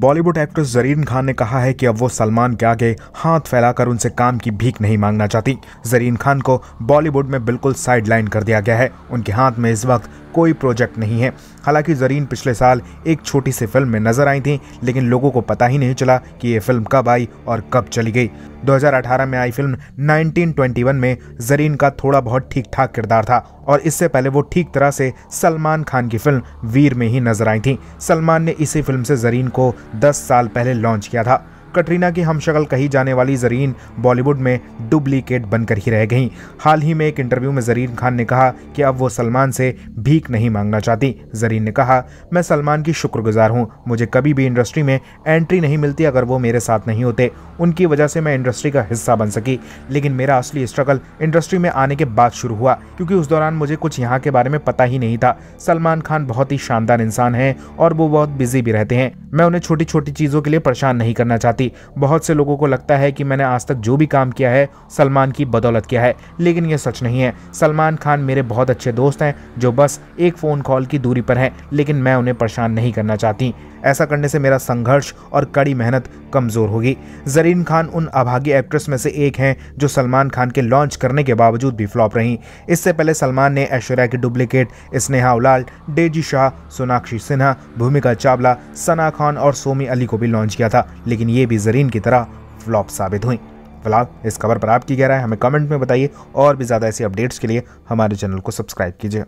Bollywood actress Zareen Khan ने कहा है कि अब वो सलमान के आगे हाथ फैलाकर उनसे काम की भीख नहीं मांगना चाहती जरीन खान को बॉलीवुड में बिल्कुल साइडलाइन कर दिया गया है उनके हाथ में इस वक्त कोई प्रोजेक्ट नहीं है हालांकि जरीन पिछले साल एक छोटी सी फिल्म में नजर आई थी लेकिन लोगों को पता ही नहीं चला कि ये फिल्म कब आई और कब चली गई 2018 में आई फिल्म 1921 में जरीन का थोड़ा बहुत ठीक ठाक किरदार था और इससे पहले वो ठीक तरह से सलमान खान की फिल्म वीर में ही नजर आई थी सलमान ने इसी फिल्म से जरीन को दस साल पहले लॉन्च किया था कटरीना की हमशक्ल कही जाने वाली जरीन बॉलीवुड में डुप्लीकेट बनकर ही रह गई हाल ही में एक इंटरव्यू में जरीन खान ने कहा कि अब वो सलमान से भीख नहीं मांगना चाहती जरीन ने कहा मैं सलमान की शुक्रगुजार हूँ मुझे कभी भी इंडस्ट्री में एंट्री नहीं मिलती अगर वो मेरे साथ नहीं होते उनकी वजह से मैं इंडस्ट्री का हिस्सा बन सकी लेकिन मेरा असली स्ट्रगल इंडस्ट्री में आने के बाद शुरू हुआ क्योंकि उस दौरान मुझे कुछ यहाँ के बारे में पता ही नहीं था सलमान खान बहुत ही शानदार इंसान है और वो बहुत बिजी भी रहते हैं मैं उन्हें छोटी छोटी चीज़ों के लिए परेशान नहीं करना चाहती थी बहुत से लोगों को लगता है कि मैंने आज तक जो भी काम किया है सलमान की बदौलत किया है लेकिन यह सच नहीं है सलमान खान मेरे बहुत अच्छे दोस्त हैं जो बस एक फ़ोन कॉल की दूरी पर हैं लेकिन मैं उन्हें परेशान नहीं करना चाहती ऐसा करने से मेरा संघर्ष और कड़ी मेहनत कमज़ोर होगी जरीन खान उन अभागी एक्ट्रेस में से एक हैं जो सलमान खान के लॉन्च करने के बावजूद भी फ्लॉप रहीं इससे पहले सलमान ने ऐश्वर्या की डुप्लीकेट स्नेहा उलाल डेजी शाह सोनाक्षी सिन्हा भूमिका चावला सना खान और सोमी अली को भी लॉन्च किया था लेकिन ये भी भी जरीन की तरह फ्लॉप साबित हुई फिलहाल इस खबर पर आपकी गहरा है हमें कमेंट में बताइए और भी ज़्यादा ऐसी अपडेट्स के लिए हमारे चैनल को सब्सक्राइब कीजिए